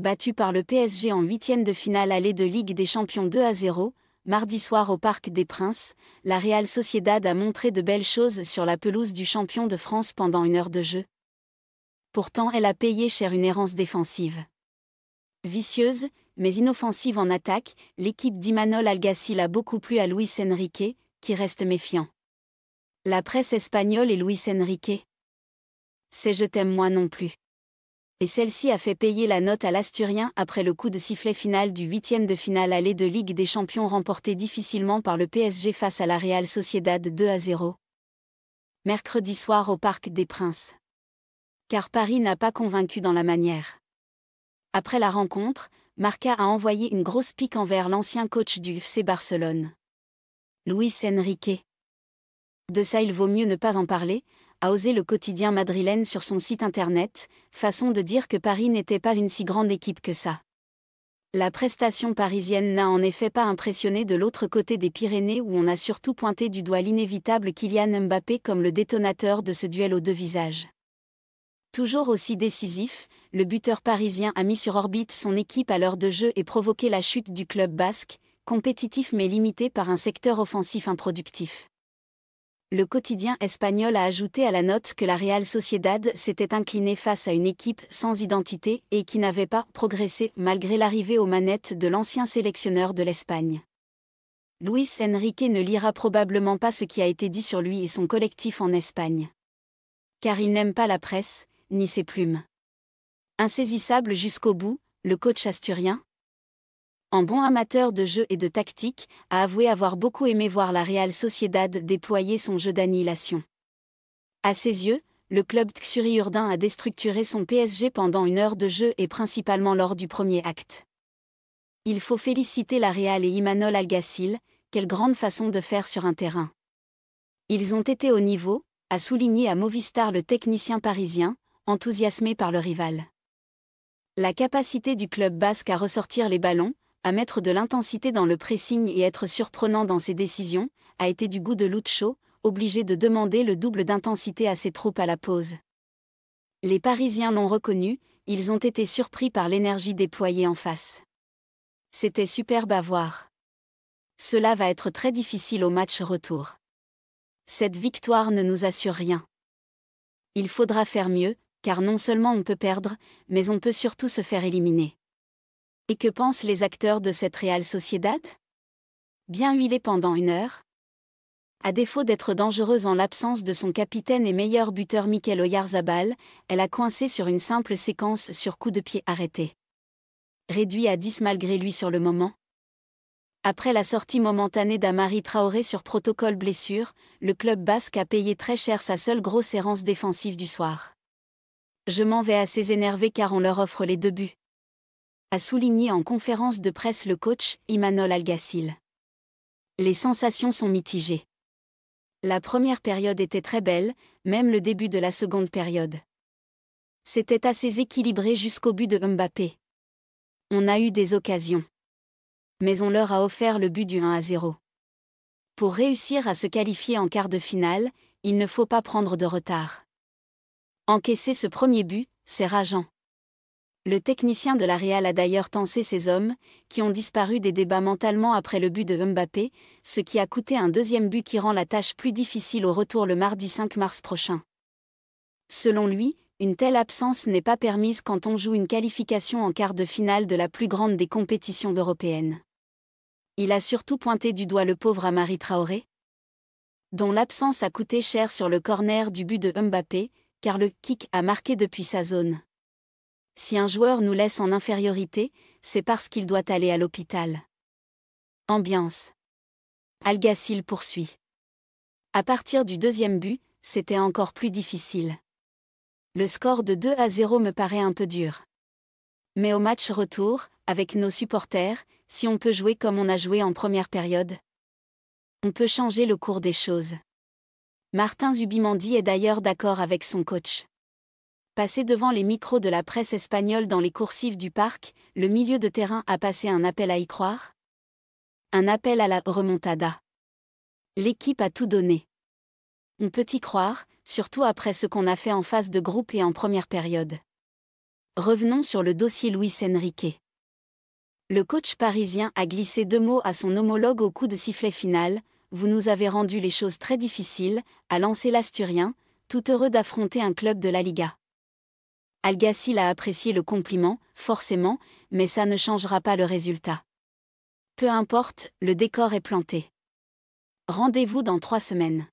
Battue par le PSG en huitième de finale allée de Ligue des Champions 2 à 0, mardi soir au Parc des Princes, la Real Sociedad a montré de belles choses sur la pelouse du champion de France pendant une heure de jeu. Pourtant elle a payé cher une errance défensive. Vicieuse, mais inoffensive en attaque, l'équipe d'Imanol Algacil a beaucoup plu à Luis Enrique, qui reste méfiant. La presse espagnole et Luis Enrique. C'est je t'aime moi non plus et celle-ci a fait payer la note à l'Asturien après le coup de sifflet final du huitième de finale aller de Ligue des Champions remporté difficilement par le PSG face à la Real Sociedad 2 à 0. Mercredi soir au Parc des Princes. Car Paris n'a pas convaincu dans la manière. Après la rencontre, Marca a envoyé une grosse pique envers l'ancien coach du FC Barcelone. Luis Enrique. De ça il vaut mieux ne pas en parler, a osé le quotidien madrilène sur son site internet, façon de dire que Paris n'était pas une si grande équipe que ça. La prestation parisienne n'a en effet pas impressionné de l'autre côté des Pyrénées où on a surtout pointé du doigt l'inévitable Kylian Mbappé comme le détonateur de ce duel aux deux visages. Toujours aussi décisif, le buteur parisien a mis sur orbite son équipe à l'heure de jeu et provoqué la chute du club basque, compétitif mais limité par un secteur offensif improductif le quotidien espagnol a ajouté à la note que la Real Sociedad s'était inclinée face à une équipe sans identité et qui n'avait pas progressé malgré l'arrivée aux manettes de l'ancien sélectionneur de l'Espagne. Luis Enrique ne lira probablement pas ce qui a été dit sur lui et son collectif en Espagne. Car il n'aime pas la presse, ni ses plumes. Insaisissable jusqu'au bout, le coach asturien, un bon amateur de jeu et de tactique, a avoué avoir beaucoup aimé voir la Real Sociedad déployer son jeu d'annihilation. À ses yeux, le club Txuri urdain a déstructuré son PSG pendant une heure de jeu et principalement lors du premier acte. Il faut féliciter la Real et Imanol Algacil, quelle grande façon de faire sur un terrain. Ils ont été au niveau, a souligné à Movistar le technicien parisien, enthousiasmé par le rival. La capacité du club basque à ressortir les ballons, à mettre de l'intensité dans le pressing et être surprenant dans ses décisions, a été du goût de Lucho, obligé de demander le double d'intensité à ses troupes à la pause. Les Parisiens l'ont reconnu, ils ont été surpris par l'énergie déployée en face. C'était superbe à voir. Cela va être très difficile au match retour. Cette victoire ne nous assure rien. Il faudra faire mieux, car non seulement on peut perdre, mais on peut surtout se faire éliminer. Et que pensent les acteurs de cette Real Sociedad Bien huilé pendant une heure À défaut d'être dangereuse en l'absence de son capitaine et meilleur buteur Mikel Oyarzabal, elle a coincé sur une simple séquence sur coup de pied arrêté. Réduit à 10 malgré lui sur le moment. Après la sortie momentanée d'Amari Traoré sur protocole blessure, le club basque a payé très cher sa seule grosse errance défensive du soir. Je m'en vais assez énervé car on leur offre les deux buts a souligné en conférence de presse le coach Imanol Algasil. Les sensations sont mitigées. La première période était très belle, même le début de la seconde période. C'était assez équilibré jusqu'au but de Mbappé. On a eu des occasions. Mais on leur a offert le but du 1 à 0. Pour réussir à se qualifier en quart de finale, il ne faut pas prendre de retard. Encaisser ce premier but, c'est rageant. Le technicien de la Real a d'ailleurs tensé ses hommes, qui ont disparu des débats mentalement après le but de Mbappé, ce qui a coûté un deuxième but qui rend la tâche plus difficile au retour le mardi 5 mars prochain. Selon lui, une telle absence n'est pas permise quand on joue une qualification en quart de finale de la plus grande des compétitions européennes. Il a surtout pointé du doigt le pauvre Amari Traoré, dont l'absence a coûté cher sur le corner du but de Mbappé, car le kick a marqué depuis sa zone si un joueur nous laisse en infériorité, c'est parce qu'il doit aller à l'hôpital. Ambiance. Algacil poursuit. À partir du deuxième but, c'était encore plus difficile. Le score de 2 à 0 me paraît un peu dur. Mais au match retour, avec nos supporters, si on peut jouer comme on a joué en première période, on peut changer le cours des choses. Martin Zubimandi est d'ailleurs d'accord avec son coach. Passé devant les micros de la presse espagnole dans les coursives du parc, le milieu de terrain a passé un appel à y croire. Un appel à la remontada. L'équipe a tout donné. On peut y croire, surtout après ce qu'on a fait en phase de groupe et en première période. Revenons sur le dossier Luis Enrique. Le coach parisien a glissé deux mots à son homologue au coup de sifflet final, Vous nous avez rendu les choses très difficiles, a lancé l'Asturien, tout heureux d'affronter un club de la Liga. Algacil a apprécié le compliment, forcément, mais ça ne changera pas le résultat. Peu importe, le décor est planté. Rendez-vous dans trois semaines.